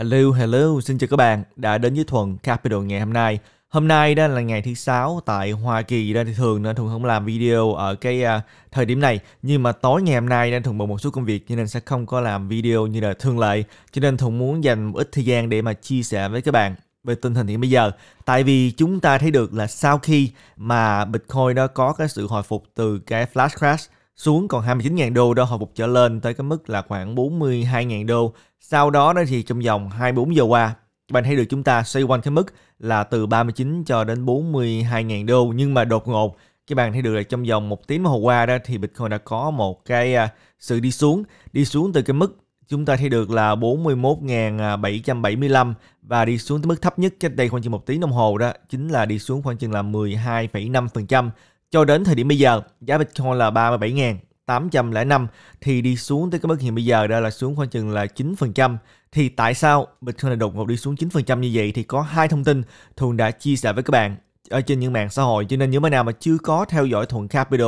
Hello, hello, xin chào các bạn đã đến với Thuận Capital ngày hôm nay. Hôm nay đó là ngày thứ sáu tại Hoa Kỳ đó thì thường nên Thuận không làm video ở cái uh, thời điểm này nhưng mà tối ngày hôm nay nên Thuận bận một số công việc cho nên sẽ không có làm video như là thường lệ cho nên Thuận muốn dành một ít thời gian để mà chia sẻ với các bạn về tình hình hiện bây giờ tại vì chúng ta thấy được là sau khi mà Bitcoin đó có cái sự hồi phục từ cái flash crash xuống còn 29.000 đô đó hồi phục trở lên tới cái mức là khoảng 42.000 đô. Sau đó đó thì trong vòng 24 giờ qua, bạn thấy được chúng ta xoay quanh cái mức là từ 39 cho đến 42.000 đô nhưng mà đột ngột các bạn thấy được là trong vòng một tiếng hồi qua đó thì Bitcoin đã có một cái à, sự đi xuống, đi xuống từ cái mức chúng ta thấy được là 41.775 và đi xuống tới mức thấp nhất cách đây khoảng chừng một tiếng đồng hồ đó chính là đi xuống khoảng chừng là 12,5% cho đến thời điểm bây giờ, giá Bitcoin là 37.805 thì đi xuống tới cái mức hiện bây giờ đó là xuống khoảng chừng là 9%. Thì tại sao Bitcoin lại đột ngột đi xuống 9% như vậy thì có hai thông tin thuận đã chia sẻ với các bạn ở trên những mạng xã hội cho nên những bạn nào mà chưa có theo dõi Thuận Capital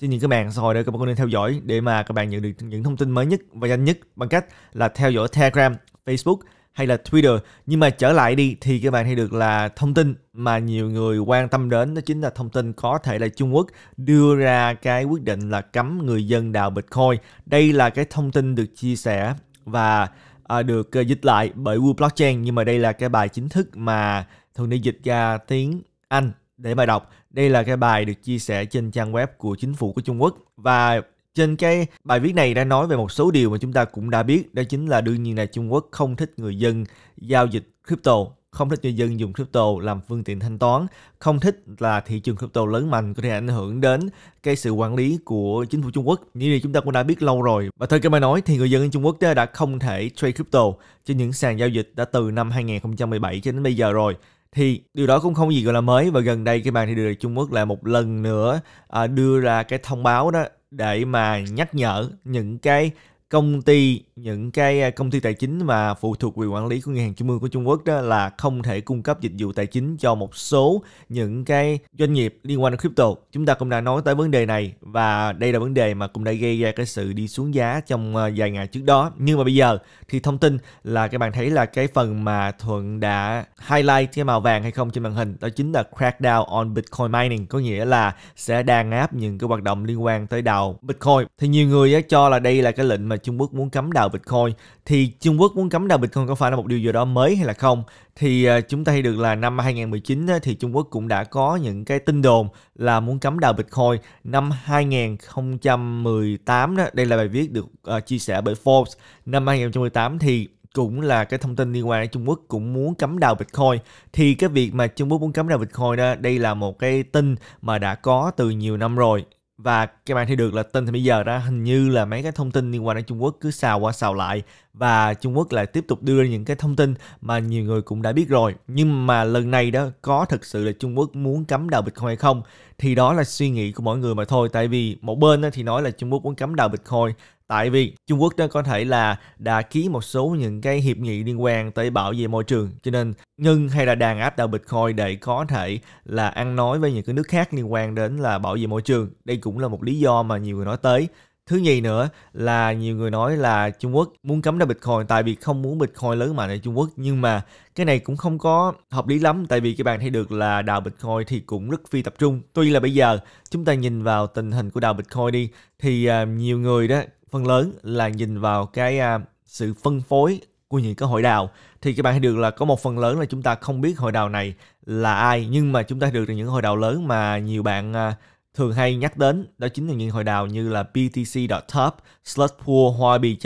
trên những cái mạng xã hội đó các bạn có nên theo dõi để mà các bạn nhận được những thông tin mới nhất và nhanh nhất bằng cách là theo dõi Telegram, Facebook hay là Twitter nhưng mà trở lại đi thì các bạn thấy được là thông tin mà nhiều người quan tâm đến đó chính là thông tin có thể là Trung Quốc đưa ra cái quyết định là cấm người dân đào Bitcoin đây là cái thông tin được chia sẻ và à, được uh, dịch lại bởi Wu Blockchain nhưng mà đây là cái bài chính thức mà thường đi dịch ra tiếng Anh để mà đọc đây là cái bài được chia sẻ trên trang web của chính phủ của Trung Quốc và trên cái bài viết này đã nói về một số điều mà chúng ta cũng đã biết, đó chính là đương nhiên là Trung Quốc không thích người dân giao dịch crypto, không thích người dân dùng crypto làm phương tiện thanh toán, không thích là thị trường crypto lớn mạnh có thể ảnh hưởng đến cái sự quản lý của chính phủ Trung Quốc. Như này chúng ta cũng đã biết lâu rồi. Và theo cái bài nói thì người dân ở Trung Quốc đã không thể trade crypto trên những sàn giao dịch đã từ năm 2017 cho đến bây giờ rồi thì điều đó cũng không gì gọi là mới và gần đây cái bàn thì được Trung Quốc lại một lần nữa à, đưa ra cái thông báo đó để mà nhắc nhở những cái công ty những cái à, công ty tài chính mà phụ thuộc quyền quản lý của ngân hàng trung ương của Trung Quốc đó là không thể cung cấp dịch vụ tài chính cho một số những cái doanh nghiệp liên quan đến crypto. Chúng ta cũng đã nói tới vấn đề này và đây là vấn đề mà cũng đã gây ra cái sự đi xuống giá trong à, vài ngày trước đó. Nhưng mà bây giờ thì thông tin là các bạn thấy là cái phần mà Thuận đã highlight cái màu vàng hay không trên màn hình đó chính là crackdown on Bitcoin mining có nghĩa là sẽ đàn áp những cái hoạt động liên quan tới đào Bitcoin. Thì nhiều người cho là đây là cái lệnh mà Trung Quốc muốn cấm đào đạo Bitcoin thì Trung Quốc muốn cấm đào Bitcoin có phải là một điều gì đó mới hay là không? Thì à, chúng ta thấy được là năm 2019 thì Trung Quốc cũng đã có những cái tin đồn là muốn cấm đào Bitcoin. Năm 2018 đây là bài viết được à, chia sẻ bởi Forbes. Năm 2018 thì cũng là cái thông tin liên quan đến Trung Quốc cũng muốn cấm đào Bitcoin thì cái việc mà Trung Quốc muốn cấm đào Bitcoin đó đây là một cái tin mà đã có từ nhiều năm rồi và các bạn thấy được là tin thì bây giờ đã hình như là mấy cái thông tin liên quan đến Trung Quốc cứ xào qua xào lại và Trung Quốc lại tiếp tục đưa ra những cái thông tin mà nhiều người cũng đã biết rồi nhưng mà lần này đó có thực sự là Trung Quốc muốn cấm đào Bitcoin hay không thì đó là suy nghĩ của mỗi người mà thôi tại vì một bên thì nói là Trung Quốc muốn cấm đào Bitcoin Tại vì Trung Quốc đó có thể là đã ký một số những cái hiệp nghị liên quan tới bảo vệ môi trường cho nên ngưng hay là đàn áp đạo Bitcoin để có thể là ăn nói với những cái nước khác liên quan đến là bảo vệ môi trường. Đây cũng là một lý do mà nhiều người nói tới. Thứ nhì nữa là nhiều người nói là Trung Quốc muốn cấm ra Bitcoin tại vì không muốn Bitcoin lớn mạnh ở Trung Quốc. Nhưng mà cái này cũng không có hợp lý lắm tại vì các bạn thấy được là đào Bitcoin thì cũng rất phi tập trung. Tuy là bây giờ chúng ta nhìn vào tình hình của đào Bitcoin đi thì à, nhiều người đó phần lớn là nhìn vào cái uh, sự phân phối của những cái hội đào thì các bạn thấy được là có một phần lớn là chúng ta không biết hội đào này là ai nhưng mà chúng ta được những hội đào lớn mà nhiều bạn uh, thường hay nhắc đến đó chính là những hội đào như là BTC.top, Slush Pool, Huobi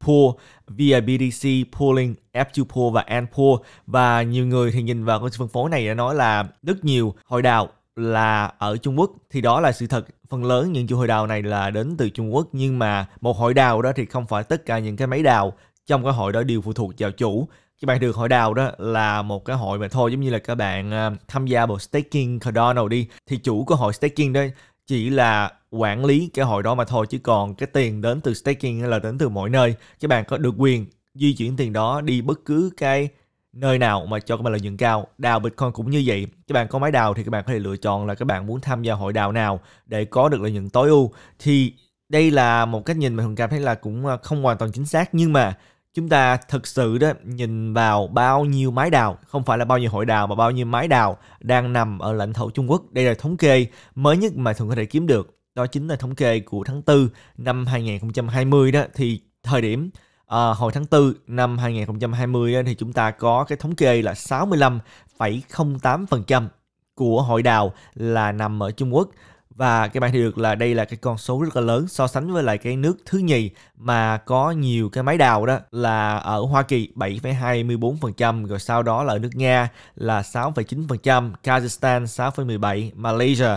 Pool, VIBDC, Pooling, F2 Pool và N Pool và nhiều người thì nhìn vào cái phân phối này đã nói là rất nhiều hội đào là ở Trung Quốc thì đó là sự thật phần lớn những chuỗi hội đào này là đến từ Trung Quốc nhưng mà một hội đào đó thì không phải tất cả những cái máy đào trong cái hội đó đều phụ thuộc vào chủ các bạn được hội đào đó là một cái hội mà thôi giống như là các bạn ờ, tham gia bộ staking Cardano đi thì chủ của hội staking đó chỉ là quản lý cái hội đó mà thôi chứ còn cái tiền đến từ staking là đến từ mọi nơi các bạn có được quyền di chuyển tiền đó đi bất cứ cái nơi nào mà cho các bạn lợi nhuận cao. Đào Bitcoin cũng như vậy. Các bạn có máy đào thì các bạn có thể lựa chọn là các bạn muốn tham gia hội đào nào để có được lợi nhuận tối ưu. Thì đây là một cách nhìn mà thường cảm thấy là cũng à, không hoàn toàn chính xác nhưng mà chúng ta thực sự đó nhìn vào bao nhiêu máy đào không phải là bao nhiêu hội đào mà bao nhiêu máy đào đang nằm ở lãnh thổ Trung Quốc đây là thống kê mới nhất mà thường có thể kiếm được đó chính là thống kê của tháng 4 năm 2020 đó thì thời điểm À, hồi tháng 4 năm 2020 thì chúng ta có cái thống kê là 65,08% của hội đào là nằm ở Trung Quốc và các bạn thấy được là đây là cái con số rất là lớn so sánh với lại cái nước thứ nhì mà có nhiều cái máy đào đó là ở Hoa Kỳ 7,24% rồi sau đó là ở nước Nga là 6,9%, Kazakhstan 6,17, Malaysia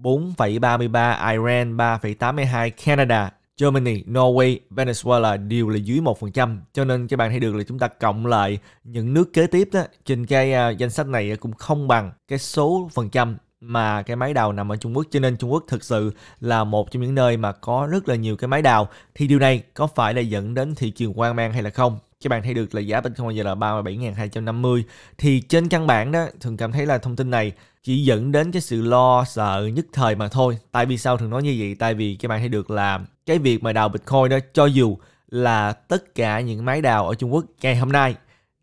4,33, Iran 3,82, Canada Germany, Norway, Venezuela đều là dưới 1%. Cho nên các bạn thấy được là chúng ta cộng lại những nước kế tiếp đó, trên cái uh, danh sách này cũng không bằng cái số phần trăm mà cái máy đào nằm ở Trung Quốc cho nên Trung Quốc thực sự là một trong những nơi mà có rất là nhiều cái máy đào thì điều này có phải là dẫn đến thị trường quan mang hay là không các bạn thấy được là giá Bitcoin giờ là 37.250 thì trên căn bản đó thường cảm thấy là thông tin này chỉ dẫn đến cái sự lo sợ nhất thời mà thôi tại vì sao thường nói như vậy tại vì các bạn thấy được là cái việc mà đào bitcoin đó cho dù là tất cả những máy đào ở trung quốc ngày hôm nay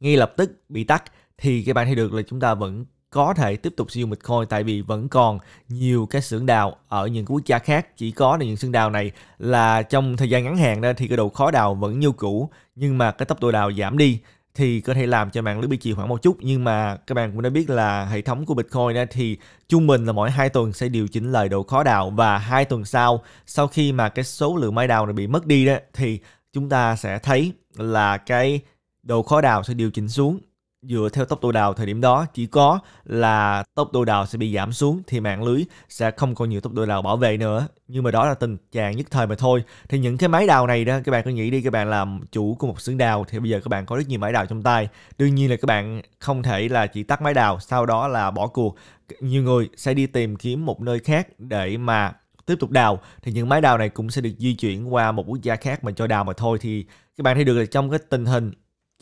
ngay lập tức bị tắt thì các bạn thấy được là chúng ta vẫn có thể tiếp tục sử dụng Bitcoin tại vì vẫn còn nhiều cái xưởng đào ở những quốc gia khác chỉ có là những xưởng đào này là trong thời gian ngắn hạn đó thì cái độ khó đào vẫn như cũ nhưng mà cái tốc độ đào giảm đi thì có thể làm cho mạng lưới bị trì hoãn một chút nhưng mà các bạn cũng đã biết là hệ thống của Bitcoin đó thì trung bình là mỗi 2 tuần sẽ điều chỉnh lại độ khó đào và hai tuần sau sau khi mà cái số lượng máy đào này bị mất đi đó thì chúng ta sẽ thấy là cái độ khó đào sẽ điều chỉnh xuống dựa theo tốc độ đào thời điểm đó chỉ có là tốc độ đào sẽ bị giảm xuống thì mạng lưới sẽ không còn nhiều tốc độ đào bảo vệ nữa nhưng mà đó là tình trạng nhất thời mà thôi thì những cái máy đào này đó các bạn cứ nghĩ đi các bạn làm chủ của một xưởng đào thì bây giờ các bạn có rất nhiều máy đào trong tay đương nhiên là các bạn không thể là chỉ tắt máy đào sau đó là bỏ cuộc nhiều người sẽ đi tìm kiếm một nơi khác để mà tiếp tục đào thì những máy đào này cũng sẽ được di chuyển qua một quốc gia khác mình cho đào mà thôi thì các bạn thấy được là trong cái tình hình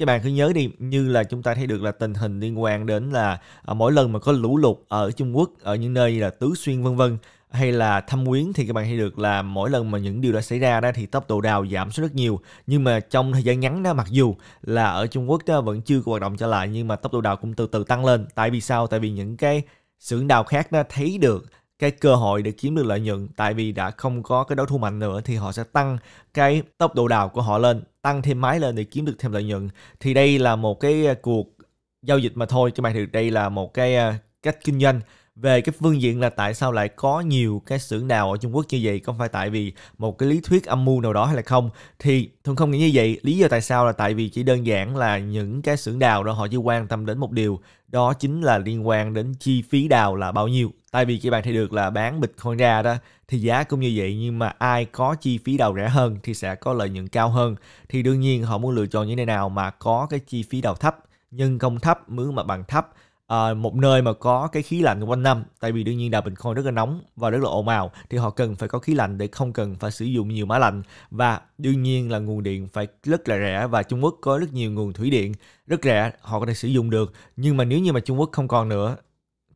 các bạn cứ nhớ đi như là chúng ta thấy được là tình hình liên quan đến là à, mỗi lần mà có lũ lụt ở Trung Quốc ở những nơi như là Tứ Xuyên vân vân hay là thâm quyến thì các bạn thấy được là mỗi lần mà những điều đã xảy ra đó thì tốc độ đào giảm xuống rất nhiều nhưng mà trong thời gian ngắn đó mặc dù là ở Trung Quốc đó vẫn chưa có hoạt động trở lại nhưng mà tốc độ đào cũng từ từ tăng lên tại vì sao tại vì những cái xưởng đào khác đó thấy được cái cơ hội để kiếm được lợi nhuận tại vì đã không có cái đấu thu mạnh nữa thì họ sẽ tăng cái tốc độ đào của họ lên tăng thêm máy lên để kiếm được thêm lợi nhuận thì đây là một cái à, cuộc giao dịch mà thôi các bạn thì đây là một cái à, cách kinh doanh về cái phương diện là tại sao lại có nhiều cái xưởng đào ở Trung Quốc như vậy không phải tại vì một cái lý thuyết âm mưu nào đó hay là không thì thường không nghĩ như vậy lý do tại sao là tại vì chỉ đơn giản là những cái xưởng đào đó họ chỉ quan tâm đến một điều đó chính là liên quan đến chi phí đào là bao nhiêu tại vì các bạn thấy được là bán Bitcoin ra đó thì giá cũng như vậy nhưng mà ai có chi phí đào rẻ hơn thì sẽ có lợi nhuận cao hơn thì đương nhiên họ muốn lựa chọn những nơi nào mà có cái chi phí đào thấp nhân công thấp mướn mặt bằng thấp à, một nơi mà có cái khí lạnh quanh năm tại vì đương nhiên đà Bitcoin rất là nóng và rất là ồn ào thì họ cần phải có khí lạnh để không cần phải sử dụng nhiều máy lạnh và đương nhiên là nguồn điện phải rất là rẻ và Trung Quốc có rất nhiều nguồn thủy điện rất rẻ họ có thể sử dụng được nhưng mà nếu như mà Trung Quốc không còn nữa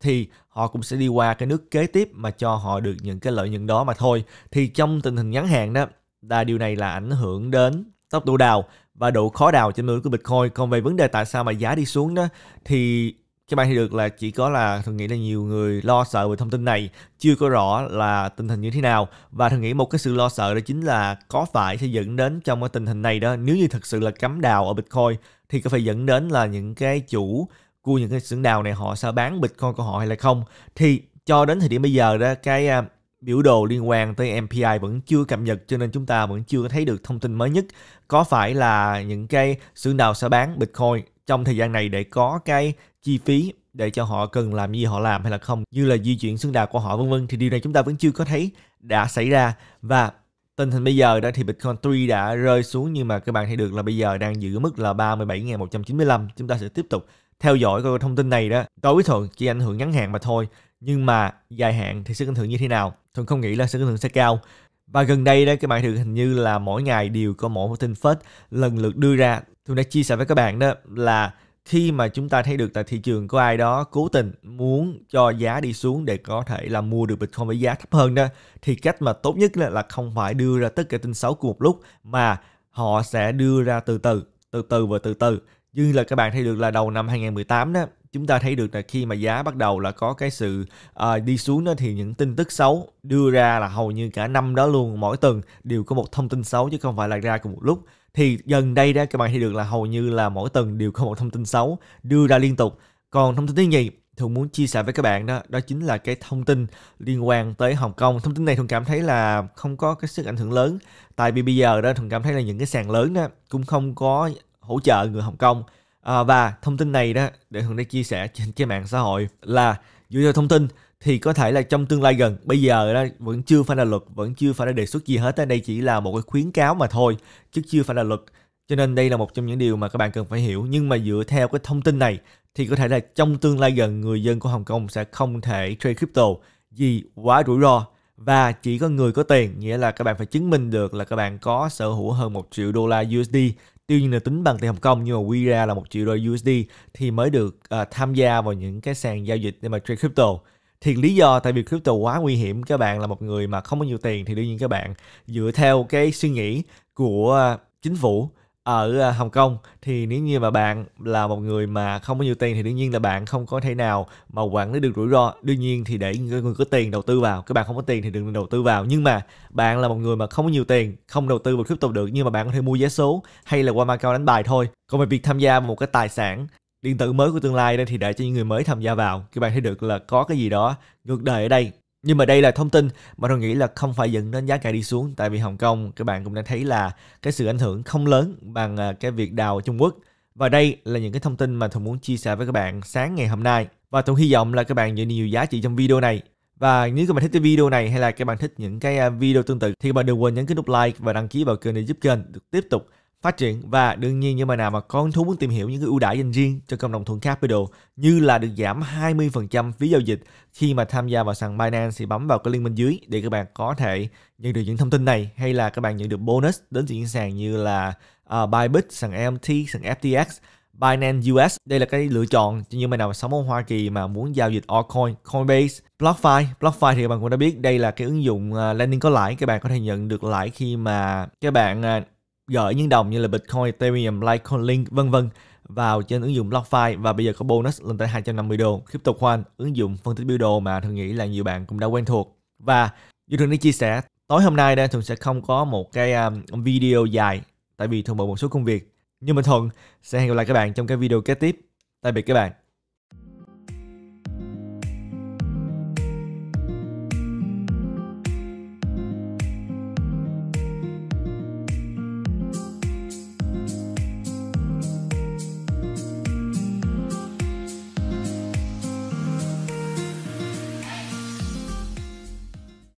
thì họ cũng sẽ đi qua cái nước kế tiếp mà cho họ được những cái lợi nhuận đó mà thôi thì trong tình hình ngắn hạn đó là điều này là ảnh hưởng đến tốc độ đào và độ khó đào trên mưa của Bitcoin. Còn về vấn đề tại sao mà giá đi xuống đó thì cho bạn thì được là chỉ có là thường nghĩ là nhiều người lo sợ về thông tin này chưa có rõ là tình hình như thế nào và thường nghĩ một cái sự lo sợ đó chính là có phải sẽ dẫn đến trong cái tình hình này đó nếu như thật sự là cấm đào ở bitcoin thì có phải dẫn đến là những cái chủ của những cái xưởng đào này họ sẽ bán bitcoin của họ hay là không thì cho đến thời điểm bây giờ đó cái à, biểu đồ liên quan tới MPI vẫn chưa cập nhật cho nên chúng ta vẫn chưa thấy được thông tin mới nhất có phải là những cái xưởng đào sẽ bán Bitcoin trong thời gian này để có cái chi phí để cho họ cần làm gì họ làm hay là không như là di chuyển xương đào của họ vân vân thì điều này chúng ta vẫn chưa có thấy đã xảy ra và tình hình bây giờ đó thì Bitcoin tuy đã rơi xuống nhưng mà các bạn thấy được là bây giờ đang giữ mức là 37.195 chúng ta sẽ tiếp tục theo dõi coi thông tin này đó tối thường chỉ ảnh hưởng ngắn hạn mà thôi nhưng mà dài hạn thì sức ảnh hưởng như thế nào thường không nghĩ là sức ảnh hưởng sẽ cao và gần đây đó các bạn thường hình như là mỗi ngày đều có mỗi một tin phết lần lượt đưa ra tôi đã chia sẻ với các bạn đó là khi mà chúng ta thấy được tại thị trường có ai đó cố tình muốn cho giá đi xuống để có thể là mua được Bitcoin với giá thấp hơn đó thì cách mà tốt nhất là, không phải đưa ra tất cả tin xấu cùng một lúc mà họ sẽ đưa ra từ từ từ từ và từ từ như là các bạn thấy được là đầu năm 2018 đó chúng ta thấy được là khi mà giá bắt đầu là có cái sự uh, đi xuống đó thì những tin tức xấu đưa ra là hầu như cả năm đó luôn mỗi tuần đều có một thông tin xấu chứ không phải là ra cùng một lúc thì gần đây đó các bạn thấy được là hầu như là mỗi tuần đều có một thông tin xấu đưa ra liên tục còn thông tin thứ nhì thường muốn chia sẻ với các bạn đó đó chính là cái thông tin liên quan tới Hồng Kông thông tin này thường cảm thấy là không có cái sức ảnh hưởng lớn tại vì bây giờ đó thường cảm thấy là những cái sàn lớn đó cũng không có hỗ trợ người Hồng Kông à, và thông tin này đó để hường đã chia sẻ trên cái mạng xã hội là dựa theo thông tin thì có thể là trong tương lai gần bây giờ đó vẫn chưa phải là luật vẫn chưa phải là đề xuất gì hết đây chỉ là một cái khuyến cáo mà thôi chứ chưa phải là luật cho nên đây là một trong những điều mà các bạn cần phải hiểu nhưng mà dựa theo cái thông tin này thì có thể là trong tương lai gần người dân của Hồng Kông sẽ không thể trade crypto vì quá rủi ro và chỉ có người có tiền nghĩa là các bạn phải chứng minh được là các bạn có sở hữu hơn 1 triệu đô la USD tuy nhiên là tính bằng tiền Hồng Kông nhưng mà quy ra là một triệu đô USD thì mới được uh, tham gia vào những cái sàn giao dịch để mà trade crypto thì lý do tại vì crypto quá nguy hiểm các bạn là một người mà không có nhiều tiền thì đương nhiên các bạn dựa theo cái suy nghĩ của ờ, chính phủ ở ờ, Hồng Kông thì nếu như mà bạn là một người mà không có nhiều tiền thì đương nhiên là bạn không có thể nào mà quản lý được rủi ro đương nhiên thì để những người có tiền đầu tư vào các bạn không có tiền thì đừng đầu tư vào nhưng mà bạn là một người mà không có nhiều tiền không đầu tư vào crypto được nhưng mà bạn có thể mua vé số hay là qua Macau đánh bài thôi còn về việc tham gia một cái tài sản điện tử mới của tương lai đây thì để cho những người mới tham gia vào các bạn thấy được là có cái gì đó ngược đời ở đây nhưng mà đây là thông tin mà tôi nghĩ là không phải dẫn đến giá cả đi xuống tại vì Hồng Kông các bạn cũng đã thấy là cái sự ảnh hưởng không lớn bằng à, cái việc đào Trung Quốc và đây là những cái thông tin mà tôi muốn chia sẻ với các bạn sáng ngày hôm nay và tôi hy vọng là các bạn nhận nhiều giá trị trong video này và nếu các bạn thích cái video này hay là các bạn thích những cái à, video tương tự thì các bạn đừng quên nhấn cái nút like và đăng ký vào kênh để giúp kênh được tiếp tục phát triển và đương nhiên những bạn nào mà con thú muốn tìm hiểu những cái ưu đãi dành riêng cho cộng đồng thuận Capital như là được giảm 20% phí giao dịch khi mà tham gia vào sàn Binance thì bấm vào cái link bên dưới để các bạn có thể nhận được những thông tin này hay là các bạn nhận được bonus đến từ những sàn như là uh, Bybit, sàn MT, sàn FTX, Binance US. Đây là cái lựa chọn cho những bạn nào mà sống ở Hoa Kỳ mà muốn giao dịch altcoin, Coinbase, BlockFi. BlockFi thì các bạn cũng đã biết đây là cái ứng dụng ờ, lending có lãi. Các bạn có thể nhận được lãi khi mà các bạn ờ, gửi những đồng như là Bitcoin, Ethereum, Litecoin, Link vân vân vào trên ứng dụng BlockFi và bây giờ có bonus lên tới 250 đô. CryptoQuant, ứng dụng phân tích biểu đồ mà thường nghĩ là nhiều bạn cũng đã quen thuộc. Và như thường đi chia sẻ, tối hôm nay đây thường sẽ không có một cái um, video dài tại vì thường bận một số công việc. Nhưng mà Thuận sẽ hẹn gặp lại các bạn trong cái video kế tiếp. Tạm biệt các bạn.